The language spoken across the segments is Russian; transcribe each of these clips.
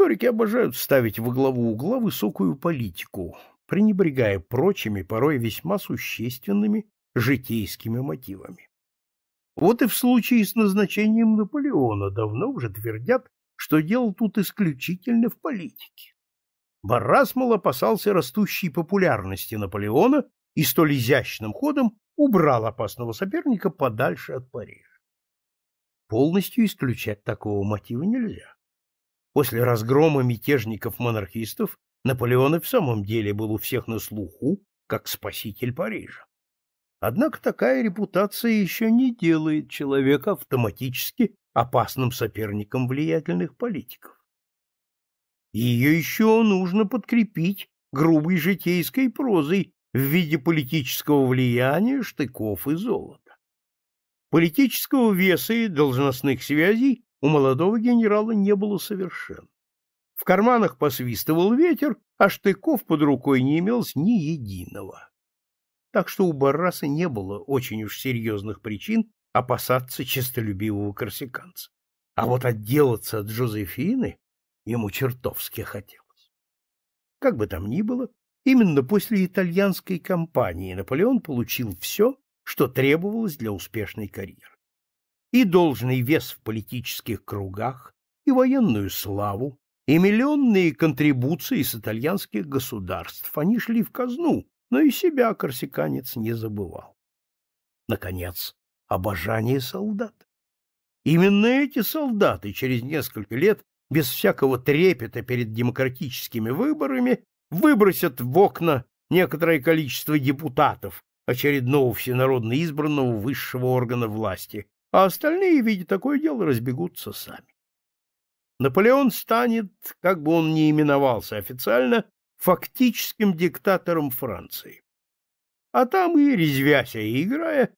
Историки обожают ставить во главу угла высокую политику, пренебрегая прочими, порой весьма существенными житейскими мотивами. Вот и в случае с назначением Наполеона давно уже твердят, что дело тут исключительно в политике. Барасмол опасался растущей популярности Наполеона и столь изящным ходом убрал опасного соперника подальше от Парижа. Полностью исключать такого мотива нельзя. После разгрома мятежников-монархистов Наполеон и в самом деле был у всех на слуху, как спаситель Парижа. Однако такая репутация еще не делает человека автоматически опасным соперником влиятельных политиков. Ее еще нужно подкрепить грубой житейской прозой в виде политического влияния, штыков и золота. Политического веса и должностных связей у молодого генерала не было совершенно. В карманах посвистывал ветер, а штыков под рукой не имелось ни единого. Так что у Барраса не было очень уж серьезных причин опасаться честолюбивого корсиканца. А вот отделаться от Жозефины ему чертовски хотелось. Как бы там ни было, именно после итальянской кампании Наполеон получил все, что требовалось для успешной карьеры и должный вес в политических кругах, и военную славу, и миллионные контрибуции с итальянских государств. Они шли в казну, но и себя корсиканец не забывал. Наконец, обожание солдат. Именно эти солдаты через несколько лет без всякого трепета перед демократическими выборами выбросят в окна некоторое количество депутатов очередного всенародно избранного высшего органа власти, а остальные, видя такое дело, разбегутся сами. Наполеон станет, как бы он ни именовался официально, фактическим диктатором Франции. А там и, резвясь и играя,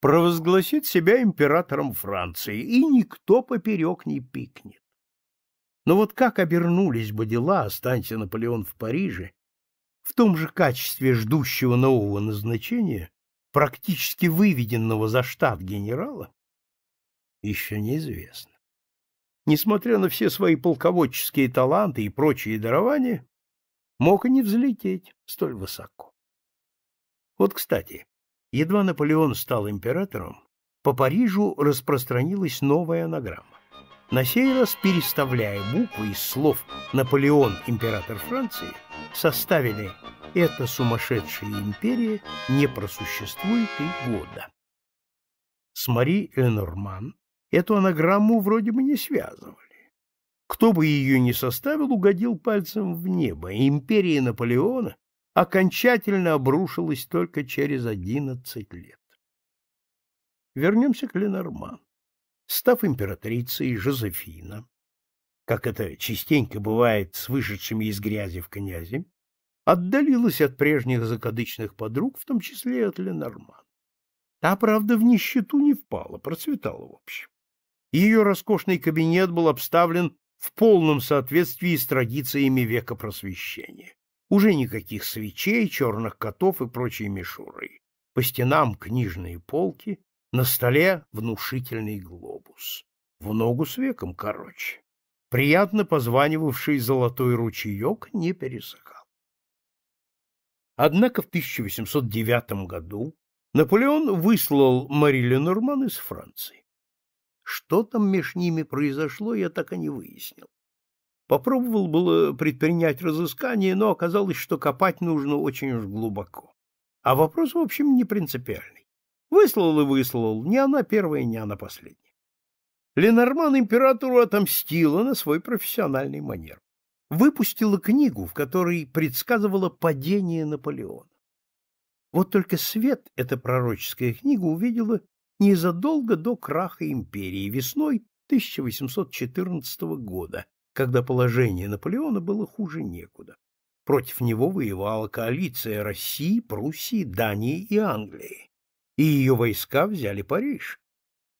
провозгласит себя императором Франции, и никто поперек не пикнет. Но вот как обернулись бы дела, останься Наполеон в Париже, в том же качестве ждущего нового назначения, практически выведенного за штат генерала, еще неизвестно. Несмотря на все свои полководческие таланты и прочие дарования, мог и не взлететь столь высоко. Вот, кстати, едва Наполеон стал императором, по Парижу распространилась новая анаграмма. На сей раз, переставляя буквы из слов «Наполеон, император Франции», составили «Эта сумасшедшая империя не просуществует и года». С Мари Ленорман Эту анаграмму вроде бы не связывали. Кто бы ее ни составил, угодил пальцем в небо, и империя Наполеона окончательно обрушилась только через одиннадцать лет. Вернемся к Ленорман. Став императрицей Жозефина, как это частенько бывает с вышедшими из грязи в князи, отдалилась от прежних закадычных подруг, в том числе и от Ленорман. Та, правда, в нищету не впала, процветала в общем. Ее роскошный кабинет был обставлен в полном соответствии с традициями века просвещения. Уже никаких свечей, черных котов и прочей мишуры. По стенам книжные полки, на столе внушительный глобус. В ногу с веком короче. Приятно позванивавший золотой ручеек не пересыхал. Однако в 1809 году Наполеон выслал Марили Норман из Франции. Что там меж ними произошло, я так и не выяснил. Попробовал было предпринять разыскание, но оказалось, что копать нужно очень уж глубоко. А вопрос, в общем, не принципиальный. Выслал и выслал, не она первая, не она последняя. Ленорман императору отомстила на свой профессиональный манер. Выпустила книгу, в которой предсказывала падение Наполеона. Вот только свет эта пророческая книга увидела незадолго до краха империи весной 1814 года, когда положение Наполеона было хуже некуда. Против него воевала коалиция России, Пруссии, Дании и Англии, и ее войска взяли Париж.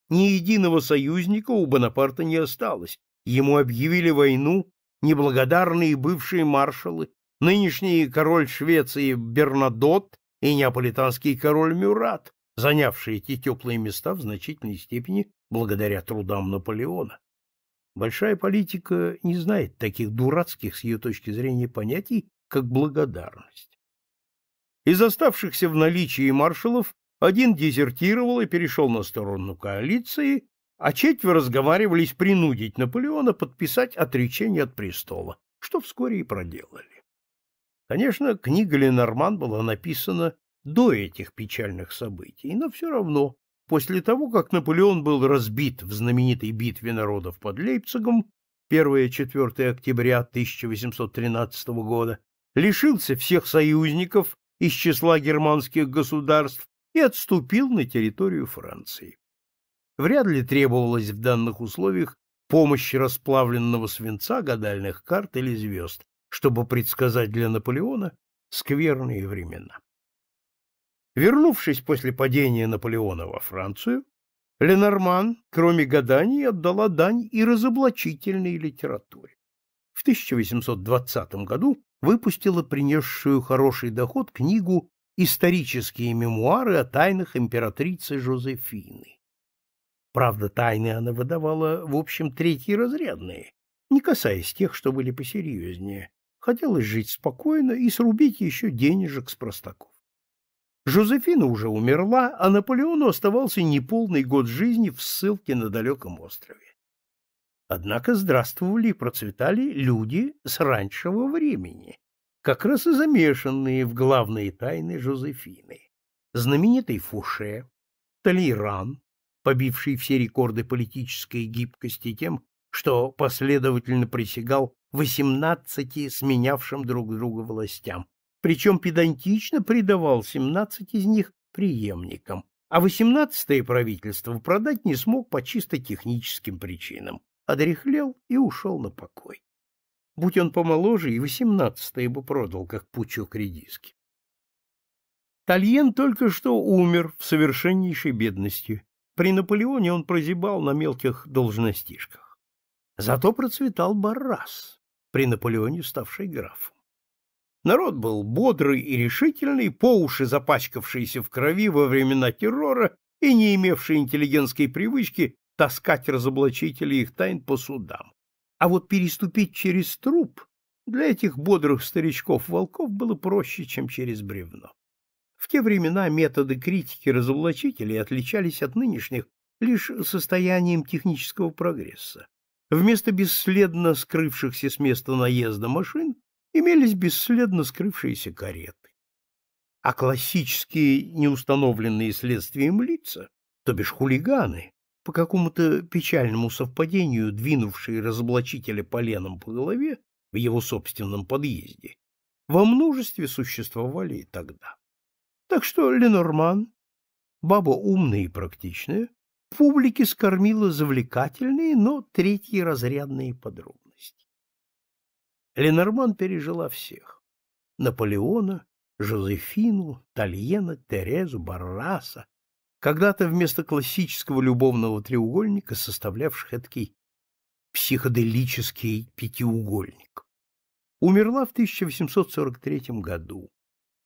Ни единого союзника у Бонапарта не осталось, ему объявили войну неблагодарные бывшие маршалы, нынешний король Швеции Бернадот и неаполитанский король Мюрат, занявшие те теплые места в значительной степени благодаря трудам Наполеона. Большая политика не знает таких дурацких с ее точки зрения понятий, как благодарность. Из оставшихся в наличии маршалов один дезертировал и перешел на сторону коалиции, а четверо разговаривались принудить Наполеона подписать отречение от престола, что вскоре и проделали. Конечно, книга Ленорман была написана до этих печальных событий, но все равно, после того, как Наполеон был разбит в знаменитой битве народов под Лейпцигом 1-4 октября 1813 года, лишился всех союзников из числа германских государств и отступил на территорию Франции. Вряд ли требовалось в данных условиях помощи расплавленного свинца, гадальных карт или звезд, чтобы предсказать для Наполеона скверные времена. Вернувшись после падения Наполеона во Францию, Ленорман, кроме гаданий, отдала дань и разоблачительной литературе. В 1820 году выпустила принесшую хороший доход книгу «Исторические мемуары о тайнах императрицы Жозефины». Правда, тайны она выдавала, в общем, третьи разрядные, не касаясь тех, что были посерьезнее. Хотелось жить спокойно и срубить еще денежек с простаком. Жозефина уже умерла, а Наполеону оставался неполный год жизни в ссылке на далеком острове. Однако здравствовали и процветали люди с раннего времени, как раз и замешанные в главные тайны Жозефины. Знаменитый Фуше, Толейран, побивший все рекорды политической гибкости тем, что последовательно присягал 18 сменявшим друг друга властям, причем педантично придавал 17 из них преемникам, а 18-е правительство продать не смог по чисто техническим причинам, одрехлел и ушел на покой. Будь он помоложе, и 18-е бы продал, как пучок редиски. Тальен только что умер в совершеннейшей бедности. При Наполеоне он прозябал на мелких должностишках. Зато процветал Баррас, при Наполеоне ставший графом. Народ был бодрый и решительный, по уши запачкавшийся в крови во времена террора и не имевший интеллигентской привычки таскать разоблачителей их тайн по судам. А вот переступить через труп для этих бодрых старичков-волков было проще, чем через бревно. В те времена методы критики разоблачителей отличались от нынешних лишь состоянием технического прогресса. Вместо бесследно скрывшихся с места наезда машин имелись бесследно скрывшиеся кареты. А классические неустановленные следствием лица, то бишь хулиганы, по какому-то печальному совпадению двинувшие разоблачителя поленом по голове в его собственном подъезде, во множестве существовали и тогда. Так что Ленорман, баба умная и практичная, публике скормила завлекательные, но третьи разрядные подробности. Ленорман пережила всех. Наполеона, Жозефину, Тальена, Терезу, Барраса, когда-то вместо классического любовного треугольника составлявших эдакий психоделический пятиугольник. Умерла в 1843 году,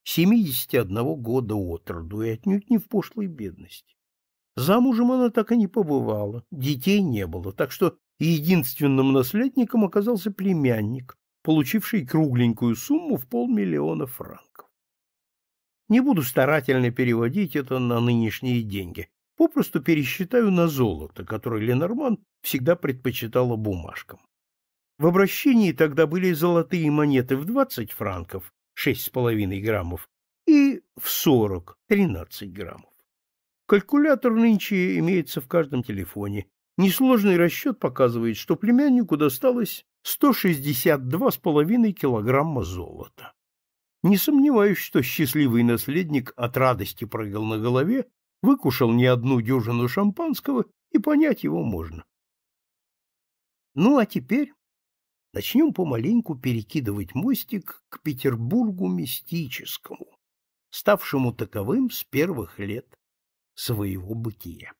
71 года от роду и отнюдь не в пошлой бедности. Замужем она так и не побывала, детей не было, так что единственным наследником оказался племянник, получивший кругленькую сумму в полмиллиона франков. Не буду старательно переводить это на нынешние деньги. Попросту пересчитаю на золото, которое Ленорман всегда предпочитала бумажкам. В обращении тогда были золотые монеты в 20 франков, 6,5 граммов, и в 40, 13 граммов. Калькулятор нынче имеется в каждом телефоне. Несложный расчет показывает, что племяннику досталось 162,5 килограмма золота. Не сомневаюсь, что счастливый наследник от радости прыгал на голове, выкушал не одну дюжину шампанского, и понять его можно. Ну а теперь начнем помаленьку перекидывать мостик к Петербургу мистическому, ставшему таковым с первых лет своего бытия.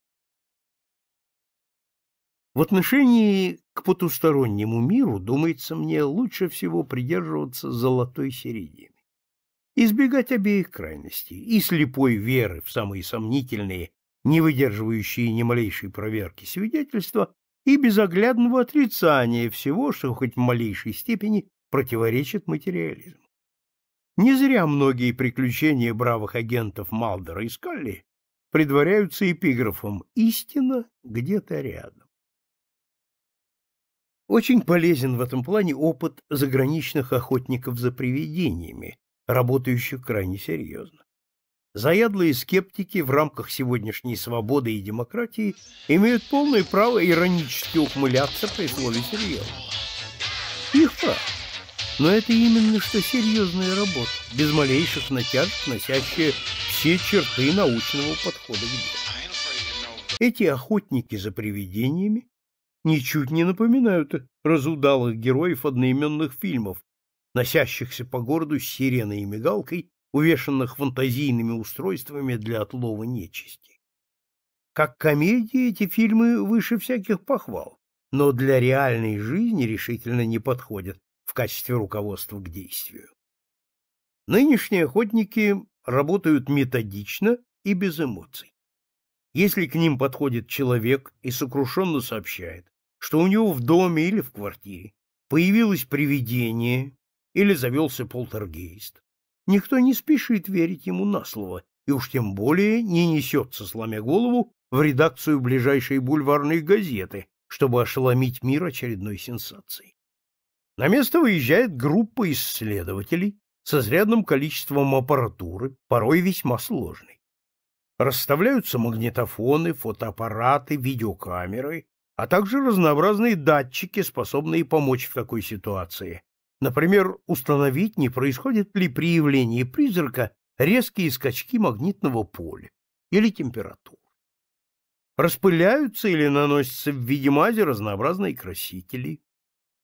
В отношении к потустороннему миру, думается мне, лучше всего придерживаться золотой середины. Избегать обеих крайностей, и слепой веры в самые сомнительные, не выдерживающие ни малейшей проверки свидетельства, и безоглядного отрицания всего, что хоть в малейшей степени противоречит материализму. Не зря многие приключения бравых агентов Малдера и Скалли предваряются эпиграфом «Истина где-то рядом». Очень полезен в этом плане опыт заграничных охотников за привидениями, работающих крайне серьезно. Заядлые скептики в рамках сегодняшней свободы и демократии имеют полное право иронически ухмыляться при слове «серьезно». Их право. Но это именно что серьезная работа, без малейших натяжек, носящая все черты научного подхода к делу. Эти охотники за привидениями ничуть не напоминают разудалых героев одноименных фильмов, носящихся по городу с сиреной и мигалкой, увешанных фантазийными устройствами для отлова нечисти. Как комедии эти фильмы выше всяких похвал, но для реальной жизни решительно не подходят в качестве руководства к действию. Нынешние охотники работают методично и без эмоций. Если к ним подходит человек и сокрушенно сообщает, что у него в доме или в квартире появилось привидение или завелся полтергейст. Никто не спешит верить ему на слово, и уж тем более не несется, сломя голову, в редакцию ближайшей бульварной газеты, чтобы ошеломить мир очередной сенсацией. На место выезжает группа исследователей с изрядным количеством аппаратуры, порой весьма сложной. Расставляются магнитофоны, фотоаппараты, видеокамеры, а также разнообразные датчики, способные помочь в такой ситуации. Например, установить, не происходит ли при явлении призрака резкие скачки магнитного поля или температур. Распыляются или наносятся в виде мази разнообразные красители.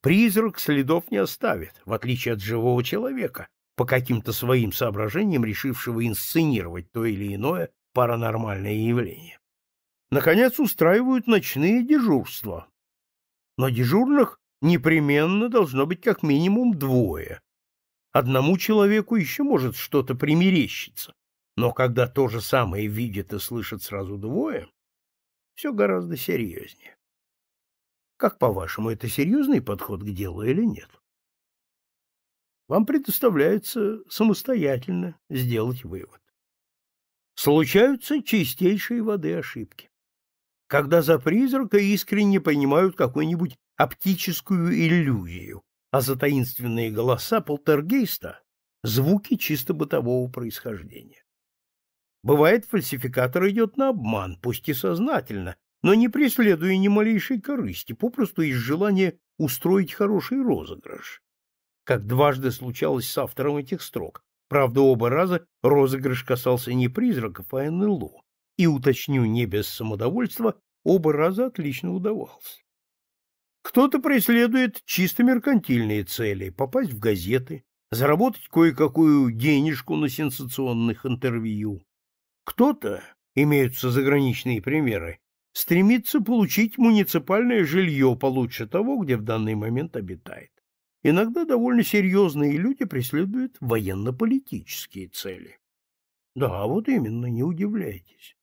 Призрак следов не оставит, в отличие от живого человека, по каким-то своим соображениям решившего инсценировать то или иное паранормальное явление. Наконец устраивают ночные дежурства. Но дежурных непременно должно быть как минимум двое. Одному человеку еще может что-то примерещиться, но когда то же самое видит и слышит сразу двое, все гораздо серьезнее. Как, по-вашему, это серьезный подход к делу или нет? Вам предоставляется самостоятельно сделать вывод. Случаются чистейшие воды ошибки когда за призрака искренне понимают какую-нибудь оптическую иллюзию, а за таинственные голоса полтергейста – звуки чисто бытового происхождения. Бывает, фальсификатор идет на обман, пусть и сознательно, но не преследуя ни малейшей корысти, попросту из желания устроить хороший розыгрыш. Как дважды случалось с автором этих строк. Правда, оба раза розыгрыш касался не призраков, а НЛО и, уточню не без самодовольства, оба раза отлично удавалось. Кто-то преследует чисто меркантильные цели – попасть в газеты, заработать кое-какую денежку на сенсационных интервью. Кто-то, имеются заграничные примеры, стремится получить муниципальное жилье получше того, где в данный момент обитает. Иногда довольно серьезные люди преследуют военно-политические цели. Да, вот именно, не удивляйтесь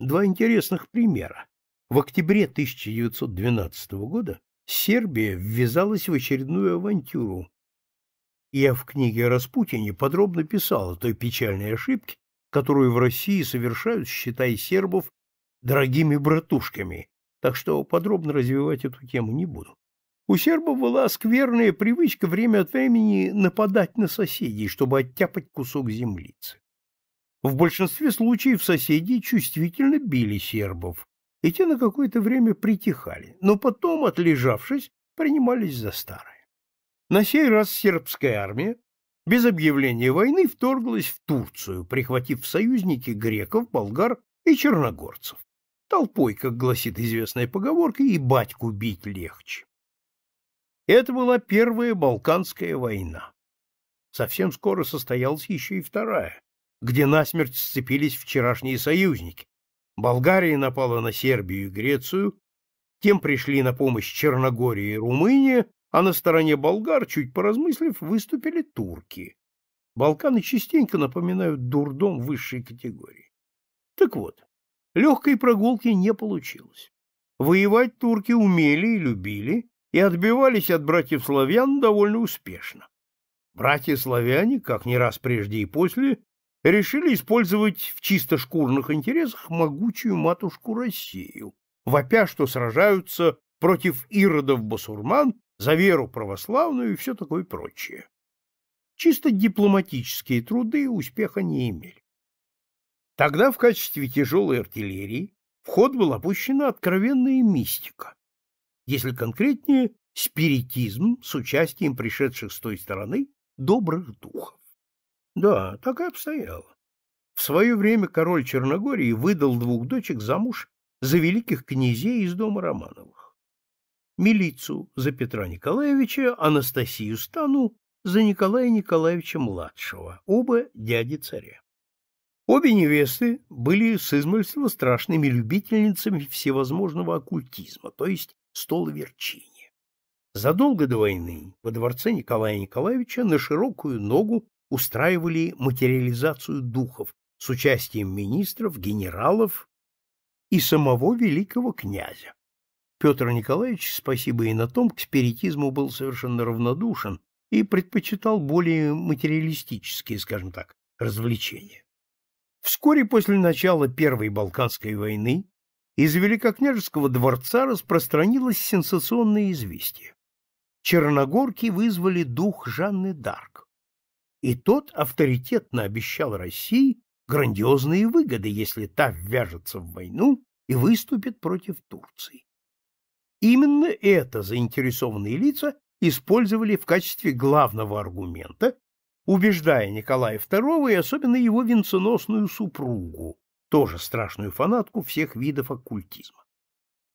два интересных примера. В октябре 1912 года Сербия ввязалась в очередную авантюру. Я в книге о Распутине подробно писал о той печальной ошибке, которую в России совершают, считая сербов, дорогими братушками, так что подробно развивать эту тему не буду. У сербов была скверная привычка время от времени нападать на соседей, чтобы оттяпать кусок землицы. В большинстве случаев соседи чувствительно били сербов, и те на какое-то время притихали, но потом, отлежавшись, принимались за старое. На сей раз сербская армия без объявления войны вторглась в Турцию, прихватив в союзники греков, болгар и черногорцев. Толпой, как гласит известная поговорка, и батьку бить легче. Это была первая Балканская война. Совсем скоро состоялась еще и вторая, где насмерть сцепились вчерашние союзники. Болгария напала на Сербию и Грецию, тем пришли на помощь Черногория и Румыния, а на стороне болгар, чуть поразмыслив, выступили турки. Балканы частенько напоминают дурдом высшей категории. Так вот, легкой прогулки не получилось. Воевать турки умели и любили, и отбивались от братьев славян довольно успешно. Братья славяне, как не раз прежде и после, решили использовать в чисто шкурных интересах могучую матушку Россию, вопя, что сражаются против иродов-басурман за веру православную и все такое прочее. Чисто дипломатические труды успеха не имели. Тогда в качестве тяжелой артиллерии в ход была опущена откровенная мистика, если конкретнее, спиритизм с участием пришедших с той стороны добрых духов. Да, так и обстояло. В свое время король Черногории выдал двух дочек замуж за великих князей из дома Романовых. Милицу за Петра Николаевича, Анастасию Стану за Николая Николаевича-младшего, оба дяди царя. Обе невесты были с измольства страшными любительницами всевозможного оккультизма, то есть столоверчения. Задолго до войны во дворце Николая Николаевича на широкую ногу устраивали материализацию духов с участием министров, генералов и самого великого князя. Петр Николаевич, спасибо и на том, к спиритизму был совершенно равнодушен и предпочитал более материалистические, скажем так, развлечения. Вскоре после начала Первой Балканской войны из Великокняжеского дворца распространилось сенсационное известие. Черногорки вызвали дух Жанны Дарк и тот авторитетно обещал России грандиозные выгоды, если та ввяжется в войну и выступит против Турции. Именно это заинтересованные лица использовали в качестве главного аргумента, убеждая Николая II и особенно его венценосную супругу, тоже страшную фанатку всех видов оккультизма.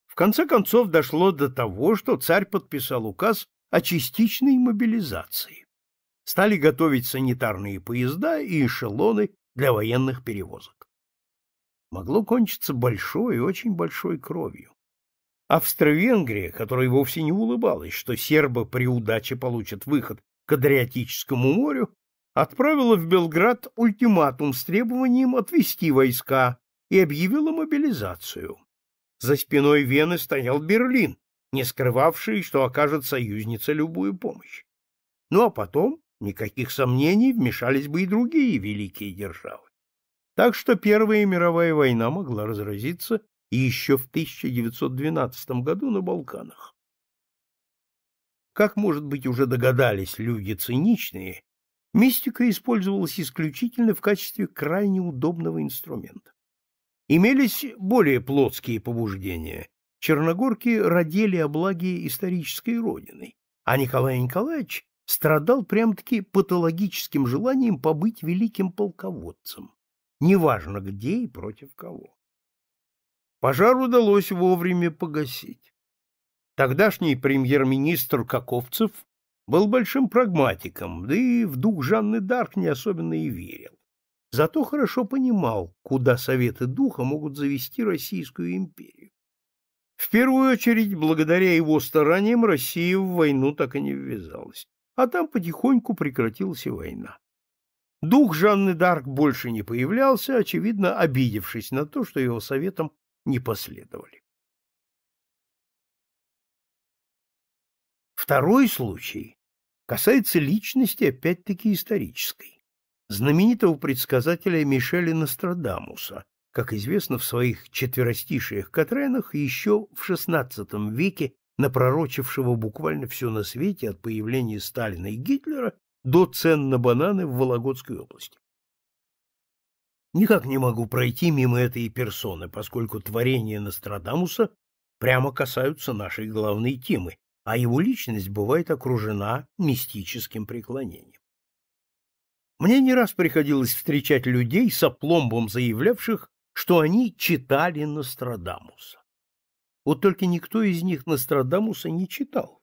В конце концов дошло до того, что царь подписал указ о частичной мобилизации стали готовить санитарные поезда и эшелоны для военных перевозок. Могло кончиться большой и очень большой кровью. Австро-Венгрия, которая вовсе не улыбалась, что сербы при удаче получат выход к Адриатическому морю, отправила в Белград ультиматум с требованием отвести войска и объявила мобилизацию. За спиной Вены стоял Берлин, не скрывавший, что окажет союзница любую помощь. Ну а потом никаких сомнений, вмешались бы и другие великие державы. Так что Первая мировая война могла разразиться и еще в 1912 году на Балканах. Как, может быть, уже догадались люди циничные, мистика использовалась исключительно в качестве крайне удобного инструмента. Имелись более плотские побуждения. Черногорки родили о благе исторической родины, а Николай Николаевич страдал прям-таки патологическим желанием побыть великим полководцем, неважно где и против кого. Пожар удалось вовремя погасить. Тогдашний премьер-министр Каковцев был большим прагматиком, да и в дух Жанны Дарк не особенно и верил. Зато хорошо понимал, куда советы духа могут завести Российскую империю. В первую очередь, благодаря его стараниям, Россия в войну так и не ввязалась а там потихоньку прекратилась война. Дух Жанны Д'Арк больше не появлялся, очевидно, обидевшись на то, что его советом не последовали. Второй случай касается личности, опять-таки, исторической. Знаменитого предсказателя Мишеля Нострадамуса, как известно в своих четверостишиях Катренах, еще в XVI веке напророчившего буквально все на свете от появления Сталина и Гитлера до цен на бананы в Вологодской области. Никак не могу пройти мимо этой персоны, поскольку творения Нострадамуса прямо касаются нашей главной темы, а его личность бывает окружена мистическим преклонением. Мне не раз приходилось встречать людей с опломбом заявлявших, что они читали Нострадамуса. Вот только никто из них Нострадамуса не читал,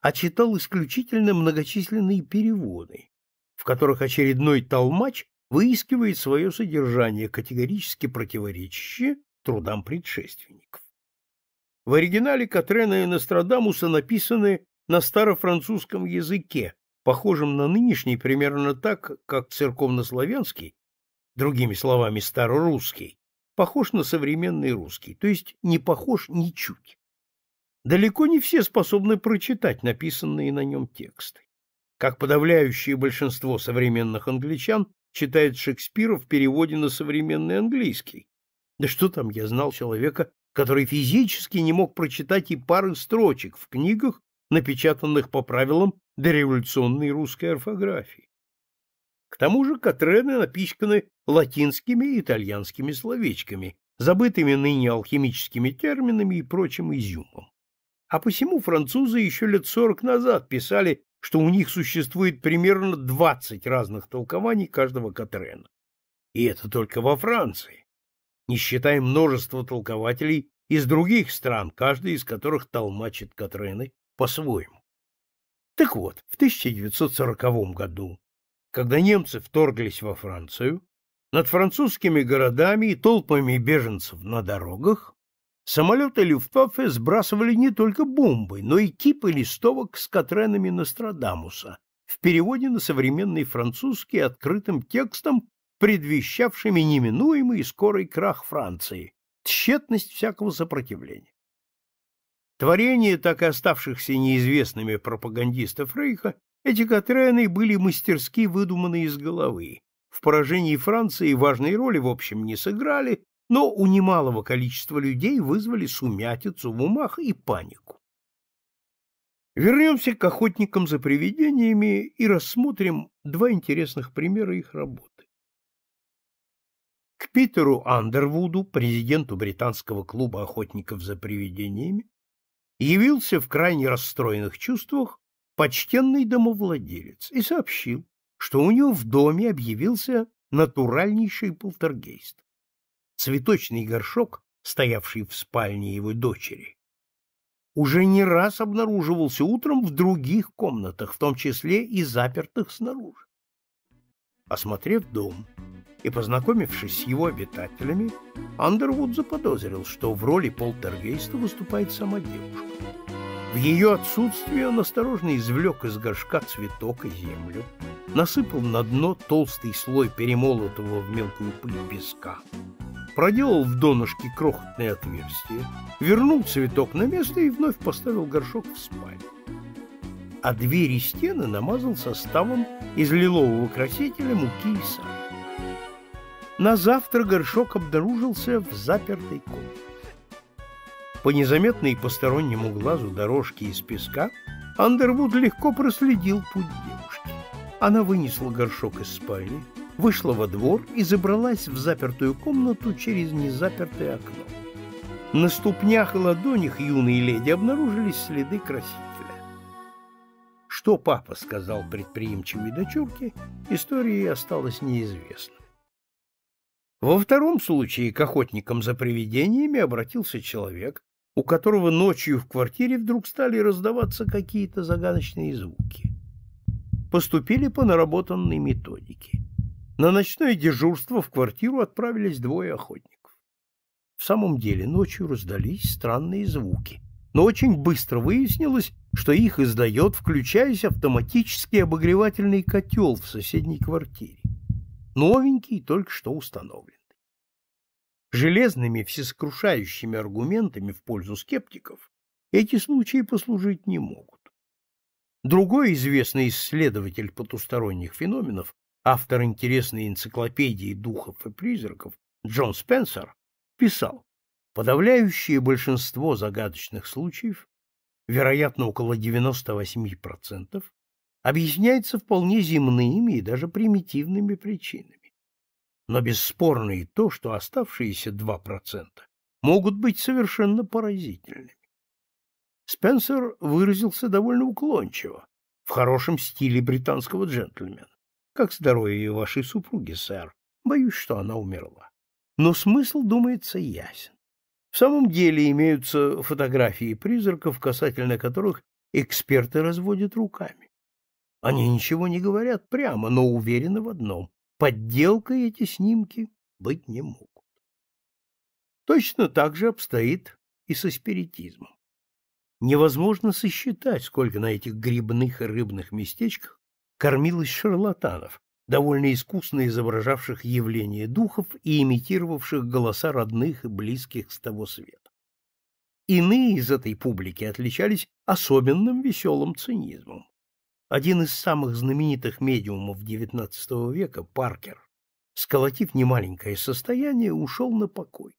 а читал исключительно многочисленные переводы, в которых очередной толмач выискивает свое содержание, категорически противоречащее трудам предшественников. В оригинале Катрена и Нострадамуса написаны на старофранцузском языке, похожем на нынешний примерно так, как церковнославянский, другими словами, старорусский, похож на современный русский, то есть не похож ничуть. Далеко не все способны прочитать написанные на нем тексты. Как подавляющее большинство современных англичан читает Шекспира в переводе на современный английский. Да что там, я знал человека, который физически не мог прочитать и пары строчек в книгах, напечатанных по правилам дореволюционной русской орфографии. К тому же Катрены напичканы латинскими и итальянскими словечками, забытыми ныне алхимическими терминами и прочим изюмом. А посему французы еще лет сорок назад писали, что у них существует примерно двадцать разных толкований каждого Катрена. И это только во Франции, не считая множество толкователей из других стран, каждый из которых толмачит Катрены по-своему. Так вот, в 1940 году когда немцы вторглись во Францию, над французскими городами и толпами беженцев на дорогах самолеты Люфтваффе сбрасывали не только бомбы, но и кипы листовок с Катренами Нострадамуса в переводе на современный французский открытым текстом, предвещавшими неминуемый и скорый крах Франции, тщетность всякого сопротивления. Творения так и оставшихся неизвестными пропагандистов Рейха, эти Катрены были мастерски выдуманы из головы. В поражении Франции важной роли, в общем, не сыграли, но у немалого количества людей вызвали сумятицу в умах и панику. Вернемся к охотникам за привидениями и рассмотрим два интересных примера их работы. К Питеру Андервуду, президенту британского клуба охотников за привидениями, явился в крайне расстроенных чувствах почтенный домовладелец и сообщил, что у него в доме объявился натуральнейший полтергейст. Цветочный горшок, стоявший в спальне его дочери, уже не раз обнаруживался утром в других комнатах, в том числе и запертых снаружи. Осмотрев дом и познакомившись с его обитателями, Андервуд заподозрил, что в роли полтергейста выступает сама девушка. В ее отсутствие он осторожно извлек из горшка цветок и землю, насыпал на дно толстый слой перемолотого в мелкую пыль песка, проделал в донышке крохотное отверстие, вернул цветок на место и вновь поставил горшок в спальню а двери и стены намазал составом из лилового красителя муки и сажи. На завтра горшок обнаружился в запертой комнате. По незаметной постороннему глазу дорожке из песка Андервуд легко проследил путь девушки. Она вынесла горшок из спальни, вышла во двор и забралась в запертую комнату через незапертое окно. На ступнях и ладонях юной леди обнаружились следы красителя. Что папа сказал предприимчивой дочурке, истории осталось неизвестно. Во втором случае к охотникам за привидениями обратился человек, у которого ночью в квартире вдруг стали раздаваться какие-то загадочные звуки. Поступили по наработанной методике. На ночное дежурство в квартиру отправились двое охотников. В самом деле ночью раздались странные звуки, но очень быстро выяснилось, что их издает, включаясь автоматический обогревательный котел в соседней квартире. Новенький, и только что установленный. Железными всескрушающими аргументами в пользу скептиков эти случаи послужить не могут. Другой известный исследователь потусторонних феноменов, автор интересной энциклопедии духов и призраков, Джон Спенсер, писал, подавляющее большинство загадочных случаев вероятно, около 98%, объясняется вполне земными и даже примитивными причинами. Но бесспорно и то, что оставшиеся 2% могут быть совершенно поразительными. Спенсер выразился довольно уклончиво, в хорошем стиле британского джентльмена. Как здоровье вашей супруги, сэр. Боюсь, что она умерла. Но смысл, думается, ясен. В самом деле имеются фотографии призраков, касательно которых эксперты разводят руками. Они ничего не говорят прямо, но уверены в одном – подделкой эти снимки быть не могут. Точно так же обстоит и со спиритизмом. Невозможно сосчитать, сколько на этих грибных и рыбных местечках кормилось шарлатанов, довольно искусно изображавших явления духов и имитировавших голоса родных и близких с того света. Иные из этой публики отличались особенным веселым цинизмом. Один из самых знаменитых медиумов XIX века, Паркер, сколотив немаленькое состояние, ушел на покой.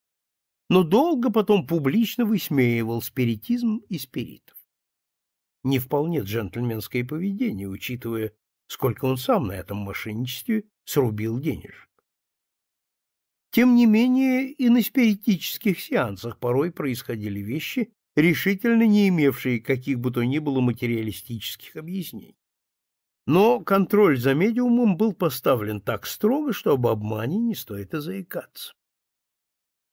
Но долго потом публично высмеивал спиритизм и спиритов. Не вполне джентльменское поведение, учитывая сколько он сам на этом мошенничестве срубил денежек. Тем не менее, и на спиритических сеансах порой происходили вещи, решительно не имевшие каких бы то ни было материалистических объяснений. Но контроль за медиумом был поставлен так строго, что об обмане не стоит и заикаться.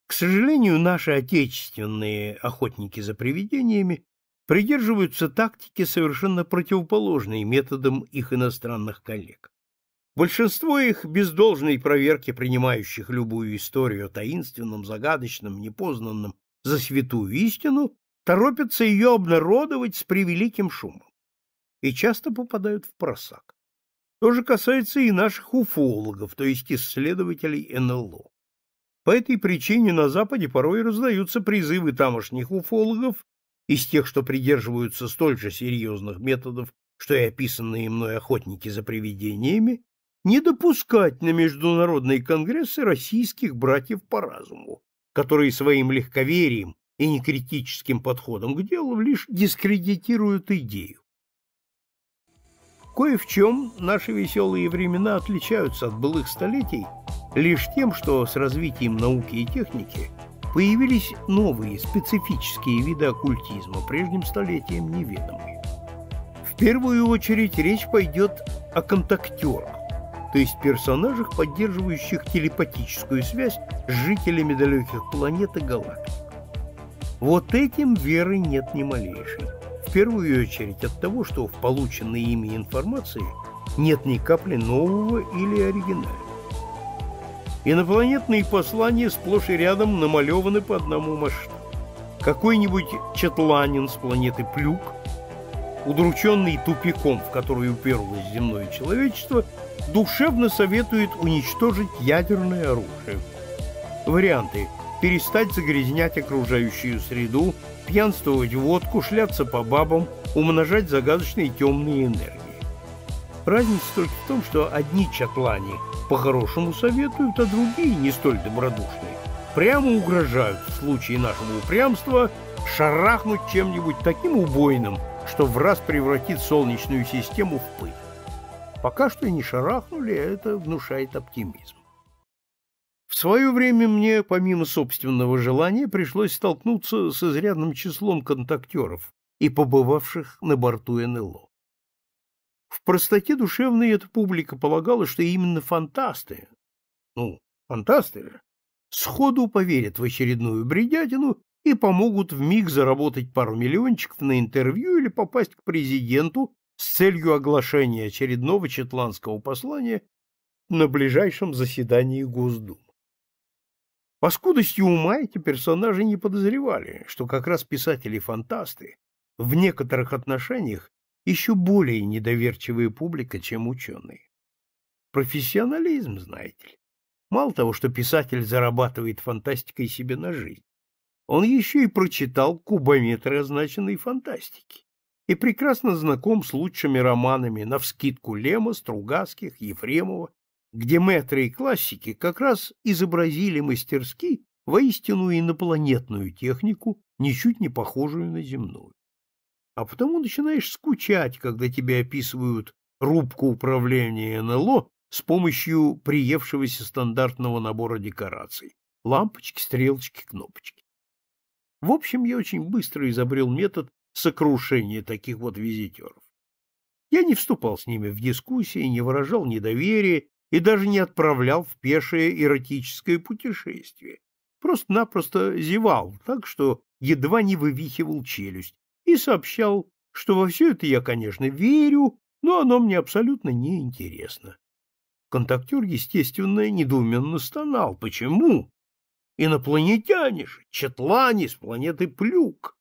К сожалению, наши отечественные охотники за привидениями придерживаются тактики, совершенно противоположной методам их иностранных коллег. Большинство их без должной проверки принимающих любую историю таинственным, загадочным, непознанным за святую истину, торопятся ее обнародовать с превеликим шумом и часто попадают в просак. То же касается и наших уфологов, то есть исследователей НЛО. По этой причине на Западе порой раздаются призывы тамошних уфологов из тех, что придерживаются столь же серьезных методов, что и описанные мной охотники за привидениями, не допускать на международные конгрессы российских братьев по разуму, которые своим легковерием и некритическим подходом к делу лишь дискредитируют идею. Кое в чем наши веселые времена отличаются от былых столетий лишь тем, что с развитием науки и техники – Появились новые, специфические виды оккультизма, прежним столетием неведомые. В первую очередь речь пойдет о контактерах, то есть персонажах, поддерживающих телепатическую связь с жителями далеких планет и галактик. Вот этим веры нет ни малейшей. В первую очередь от того, что в полученной ими информации нет ни капли нового или оригинального. Инопланетные послания сплошь и рядом намалеваны по одному масштабу. Какой-нибудь четланин с планеты Плюк, удрученный тупиком, в который уперлось земное человечество, душевно советует уничтожить ядерное оружие. Варианты. Перестать загрязнять окружающую среду, пьянствовать водку, шляться по бабам, умножать загадочные темные энергии. Разница только в том, что одни чатлани – по-хорошему советуют, а другие, не столь добродушные, прямо угрожают в случае нашего упрямства шарахнуть чем-нибудь таким убойным, что в раз превратит солнечную систему в пыль. Пока что и не шарахнули, а это внушает оптимизм. В свое время мне, помимо собственного желания, пришлось столкнуться с изрядным числом контактеров и побывавших на борту НЛО. В простоте душевной эта публика полагала, что именно фантасты, ну, фантасты же, сходу поверят в очередную бредятину и помогут в миг заработать пару миллиончиков на интервью или попасть к президенту с целью оглашения очередного четландского послания на ближайшем заседании Госдумы. По скудости ума эти персонажи не подозревали, что как раз писатели-фантасты в некоторых отношениях еще более недоверчивая публика, чем ученые. Профессионализм, знаете ли. Мало того, что писатель зарабатывает фантастикой себе на жизнь, он еще и прочитал кубометры означенной фантастики и прекрасно знаком с лучшими романами навскидку Лема, Стругацких, Ефремова, где метры и классики как раз изобразили мастерски воистину инопланетную технику, ничуть не похожую на земную а потому начинаешь скучать, когда тебе описывают рубку управления НЛО с помощью приевшегося стандартного набора декораций – лампочки, стрелочки, кнопочки. В общем, я очень быстро изобрел метод сокрушения таких вот визитеров. Я не вступал с ними в дискуссии, не выражал недоверия и даже не отправлял в пешее эротическое путешествие. Просто-напросто зевал так, что едва не вывихивал челюсть, и сообщал, что во все это я, конечно, верю, но оно мне абсолютно не интересно. Контактер, естественно, недоуменно стонал. Почему? Инопланетяне же, четлане с планеты Плюк.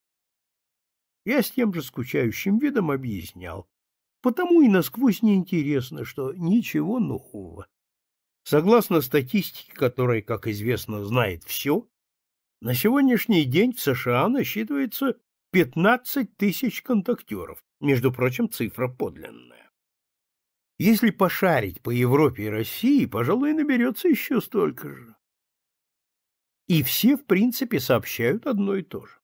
Я с тем же скучающим видом объяснял. Потому и насквозь неинтересно, что ничего нового. Согласно статистике, которая, как известно, знает все, на сегодняшний день в США насчитывается 15 тысяч контактеров, между прочим, цифра подлинная. Если пошарить по Европе и России, пожалуй, наберется еще столько же. И все, в принципе, сообщают одно и то же.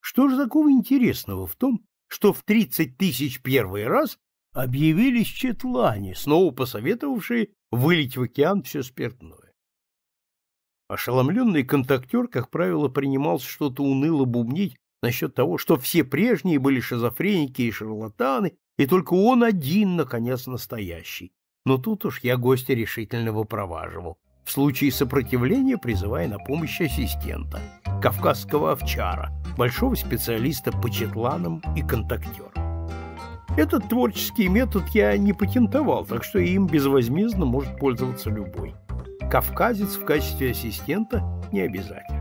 Что же такого интересного в том, что в 30 тысяч первый раз объявились четлане, снова посоветовавшие вылить в океан все спиртное? Ошеломленный контактер, как правило, принимался что-то уныло бубнить насчет того, что все прежние были шизофреники и шарлатаны, и только он один, наконец, настоящий. Но тут уж я гостя решительно выпроваживал, в случае сопротивления призывая на помощь ассистента, кавказского овчара, большого специалиста по четланам и контактера. Этот творческий метод я не патентовал, так что им безвозмездно может пользоваться любой. Кавказец в качестве ассистента не обязательно.